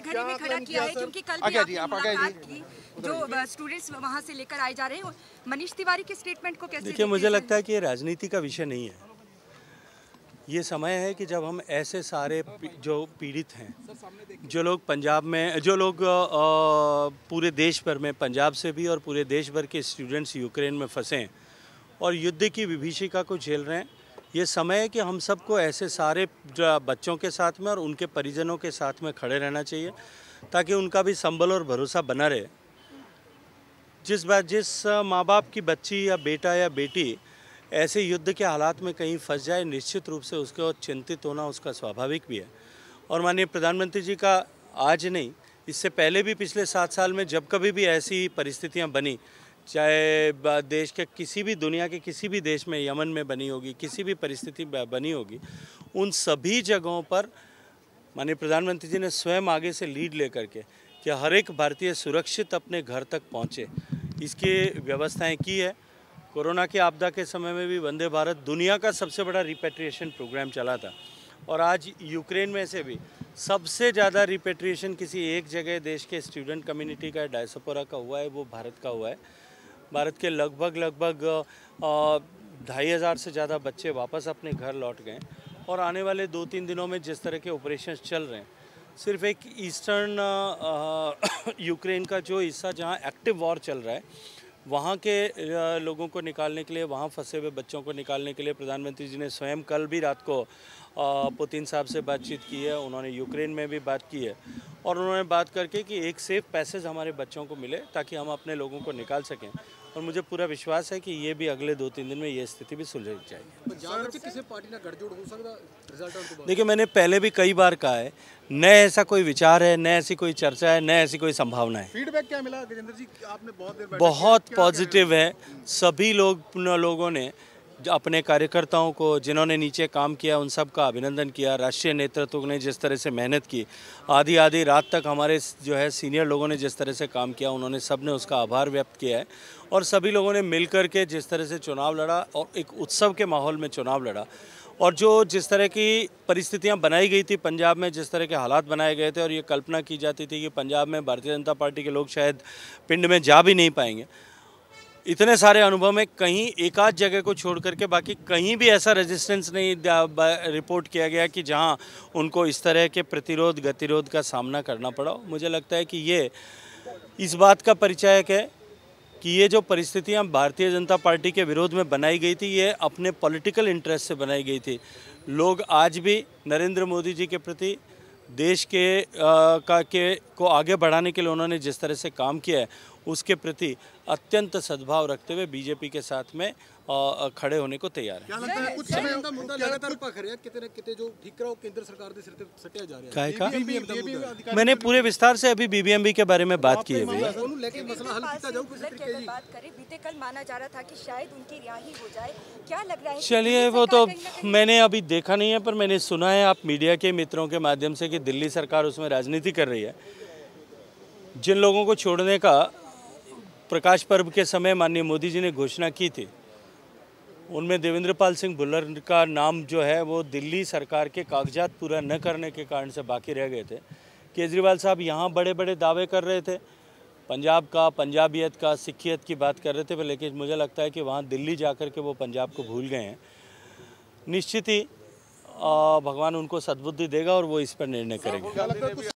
कटघरे में खड़ा किया है क्योंकि कल भी आपने मुलाकात की जो स्टूडेंट्स वहाँ से लेकर आए जा रहे हैं मनीष तिवारी के स्टेटमेंट को कैसे देखिए मुझे लगता है कि ये राजनीति का विषय नहीं है ये समय है कि जब हम ऐसे सारे जो पीड़ित हैं जो लोग पंजाब में जो लोग पूरे देश भर में पंजाब से भी और पूरे देश भर के स्टूडेंट्स यूक्रेन में फंसे हैं और युद्ध की विभीषिका को झेल रहे हैं ये समय है कि हम सबको ऐसे सारे बच्चों के साथ में और उनके परिजनों के साथ में खड़े रहना चाहिए ताकि उनका भी संबल और भरोसा बना रहे जिस बात जिस माँ बाप की बच्ची या बेटा या बेटी ऐसे युद्ध के हालात में कहीं फंस जाए निश्चित रूप से और चिंतित होना उसका स्वाभाविक भी है और माननीय प्रधानमंत्री जी का आज नहीं इससे पहले भी पिछले सात साल में जब कभी भी ऐसी परिस्थितियाँ बनी चाहे देश के किसी भी दुनिया के किसी भी देश में यमन में बनी होगी किसी भी परिस्थिति बनी होगी उन सभी जगहों पर माननीय प्रधानमंत्री जी ने स्वयं आगे से लीड ले करके कि हर एक भारतीय सुरक्षित अपने घर तक पहुँचे इसकी व्यवस्थाएँ की है कोरोना की आपदा के समय में भी वंदे भारत दुनिया का सबसे बड़ा रिपेट्रिएशन प्रोग्राम चला था और आज यूक्रेन में से भी सबसे ज़्यादा रिपेट्रिएशन किसी एक जगह देश के स्टूडेंट कम्युनिटी का डायसपोरा का हुआ है वो भारत का हुआ है भारत के लगभग लगभग ढाई हज़ार से ज़्यादा बच्चे वापस अपने घर लौट गए और आने वाले दो तीन दिनों में जिस तरह के ऑपरेशन चल रहे हैं सिर्फ एक ईस्टर्न यूक्रेन का जो हिस्सा जहाँ एक्टिव वॉर चल रहा है वहाँ के लोगों को निकालने के लिए वहाँ फंसे हुए बच्चों को निकालने के लिए प्रधानमंत्री जी ने स्वयं कल भी रात को पुतिन साहब से बातचीत की है उन्होंने यूक्रेन में भी बात की है और उन्होंने बात करके कि एक सेफ पैसेज हमारे बच्चों को मिले ताकि हम अपने लोगों को निकाल सकें और मुझे पूरा विश्वास है कि ये भी अगले दो तीन दिन में ये स्थिति भी सुलझ जाएगी देखिए मैंने पहले भी कई बार कहा है न ऐसा कोई विचार है न ऐसी कोई चर्चा है न ऐसी कोई संभावना है फीडबैक क्या मिला गजेंद्र जी आपने बहुत बहुत पॉजिटिव है सभी लोग लोगों ने अपने कार्यकर्ताओं को जिन्होंने नीचे काम किया उन सब का अभिनंदन किया राष्ट्रीय नेतृत्व ने जिस तरह से मेहनत की आधी आधी रात तक हमारे जो है सीनियर लोगों ने जिस तरह से काम किया उन्होंने सब ने उसका आभार व्यक्त किया है और सभी लोगों ने मिल के जिस तरह से चुनाव लड़ा और एक उत्सव के माहौल में चुनाव लड़ा और जो जिस तरह की परिस्थितियां बनाई गई थी पंजाब में जिस तरह के हालात बनाए गए थे और ये कल्पना की जाती थी कि पंजाब में भारतीय जनता पार्टी के लोग शायद पिंड में जा भी नहीं पाएंगे इतने सारे अनुभव में कहीं एक आध जगह को छोड़ करके बाकी कहीं भी ऐसा रेजिस्टेंस नहीं रिपोर्ट किया गया कि जहां उनको इस तरह के प्रतिरोध गतिरोध का सामना करना पड़ा मुझे लगता है कि ये इस बात का परिचायक है कि ये जो परिस्थितियां भारतीय जनता पार्टी के विरोध में बनाई गई थी ये अपने पॉलिटिकल इंटरेस्ट से बनाई गई थी लोग आज भी नरेंद्र मोदी जी के प्रति देश के आ, का के को आगे बढ़ाने के लिए उन्होंने जिस तरह से काम किया है उसके प्रति अत्यंत सद्भाव रखते हुए बीजेपी के साथ में खड़े होने को तैयार है मैंने पूरे विस्तार से अभी बीबीएमबी के बारे में बात की है तो चलिए वो तो मैंने अभी देखा नहीं है पर मैंने सुना है आप मीडिया के मित्रों के माध्यम से की दिल्ली सरकार उसमें राजनीति कर रही है जिन लोगों को छोड़ने का प्रकाश पर्व के समय माननीय मोदी जी ने घोषणा की थी उनमें देवेंद्र पाल सिंह भुल्लर का नाम जो है वो दिल्ली सरकार के कागजात पूरा न करने के कारण से बाकी रह गए थे केजरीवाल साहब यहाँ बड़े बड़े दावे कर रहे थे पंजाब का पंजाबियत का सिखियत की बात कर रहे थे पर लेकिन मुझे लगता है कि वहाँ दिल्ली जा कर के वो पंजाब को भूल गए हैं निश्चित ही भगवान उनको सद्बुद्धि देगा और वो इस पर निर्णय करेंगे